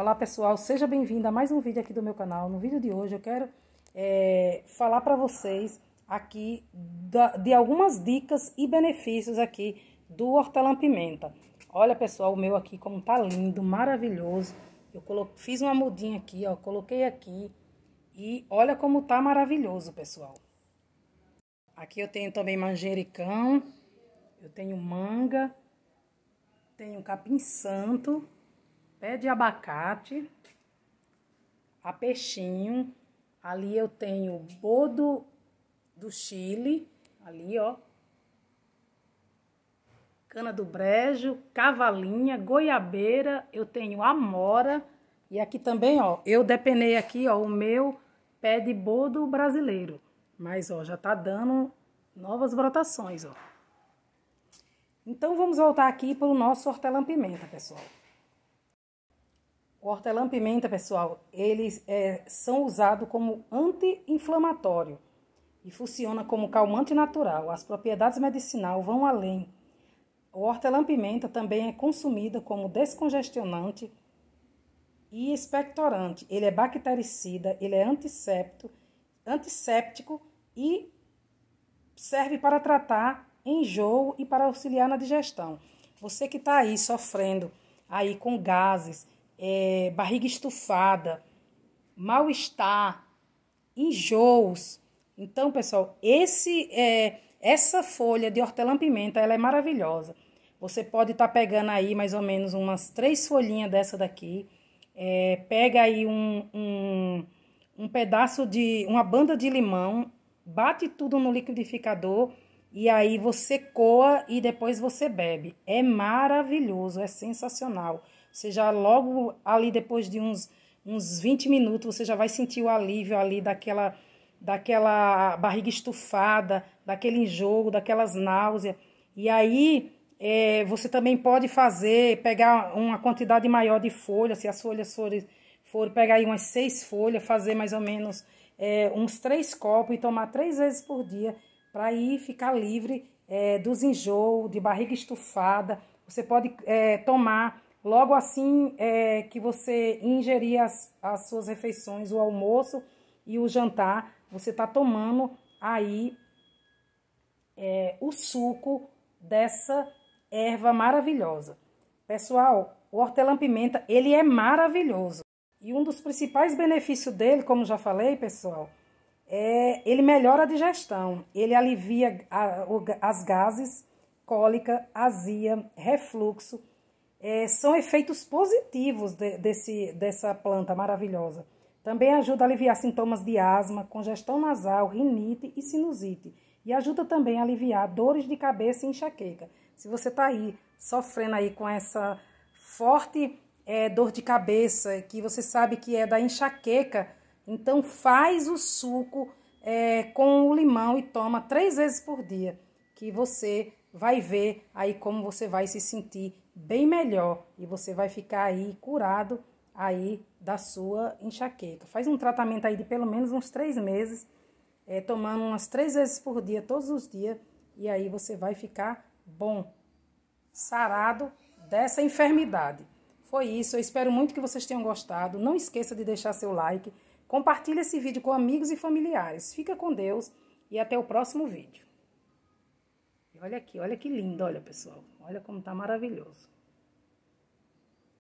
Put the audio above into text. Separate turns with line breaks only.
Olá pessoal, seja bem-vindo a mais um vídeo aqui do meu canal. No vídeo de hoje eu quero é, falar para vocês aqui da, de algumas dicas e benefícios aqui do hortelã-pimenta. Olha pessoal, o meu aqui como tá lindo, maravilhoso. Eu colo... fiz uma mudinha aqui, ó, coloquei aqui e olha como tá maravilhoso, pessoal. Aqui eu tenho também manjericão, eu tenho manga, tenho capim santo pé de abacate, a peixinho. Ali eu tenho bodo do Chile, ali ó. Cana do brejo, cavalinha, goiabeira, eu tenho amora e aqui também, ó, eu depenei aqui, ó, o meu pé de bodo brasileiro. Mas ó, já tá dando novas brotações, ó. Então vamos voltar aqui para o nosso hortelã-pimenta, pessoal. O hortelã-pimenta, pessoal, eles é, são usados como anti-inflamatório e funciona como calmante natural. As propriedades medicinais vão além. O hortelã-pimenta também é consumida como descongestionante e expectorante. Ele é bactericida, ele é antiséptico, antisséptico e serve para tratar enjoo e para auxiliar na digestão. Você que está aí sofrendo aí com gases, é, barriga estufada, mal-estar, enjoos. Então, pessoal, esse é, essa folha de hortelã-pimenta ela é maravilhosa. Você pode estar tá pegando aí mais ou menos umas três folhinhas dessa daqui. É, pega aí um, um, um pedaço de uma banda de limão, bate tudo no liquidificador e aí você coa e depois você bebe. É maravilhoso, é sensacional. Você já logo ali depois de uns, uns 20 minutos, você já vai sentir o alívio ali daquela, daquela barriga estufada, daquele enjoo, daquelas náuseas. E aí é, você também pode fazer, pegar uma quantidade maior de folhas, se as folhas forem, for pegar aí umas seis folhas, fazer mais ou menos é, uns três copos e tomar três vezes por dia para aí ficar livre é, dos enjoos, de barriga estufada. Você pode é, tomar Logo assim é, que você ingerir as, as suas refeições, o almoço e o jantar, você está tomando aí é, o suco dessa erva maravilhosa. Pessoal, o hortelã-pimenta, ele é maravilhoso. E um dos principais benefícios dele, como já falei, pessoal, é ele melhora a digestão, ele alivia a, as gases, cólica, azia, refluxo, é, são efeitos positivos de, desse, dessa planta maravilhosa. Também ajuda a aliviar sintomas de asma, congestão nasal, rinite e sinusite. E ajuda também a aliviar dores de cabeça e enxaqueca. Se você está aí sofrendo aí com essa forte é, dor de cabeça, que você sabe que é da enxaqueca, então faz o suco é, com o limão e toma três vezes por dia, que você vai ver aí como você vai se sentir bem melhor e você vai ficar aí curado aí da sua enxaqueca. Faz um tratamento aí de pelo menos uns três meses, é, tomando umas três vezes por dia, todos os dias, e aí você vai ficar bom, sarado dessa enfermidade. Foi isso, eu espero muito que vocês tenham gostado. Não esqueça de deixar seu like, compartilhe esse vídeo com amigos e familiares. Fica com Deus e até o próximo vídeo. Olha aqui, olha que lindo, olha pessoal. Olha como tá maravilhoso.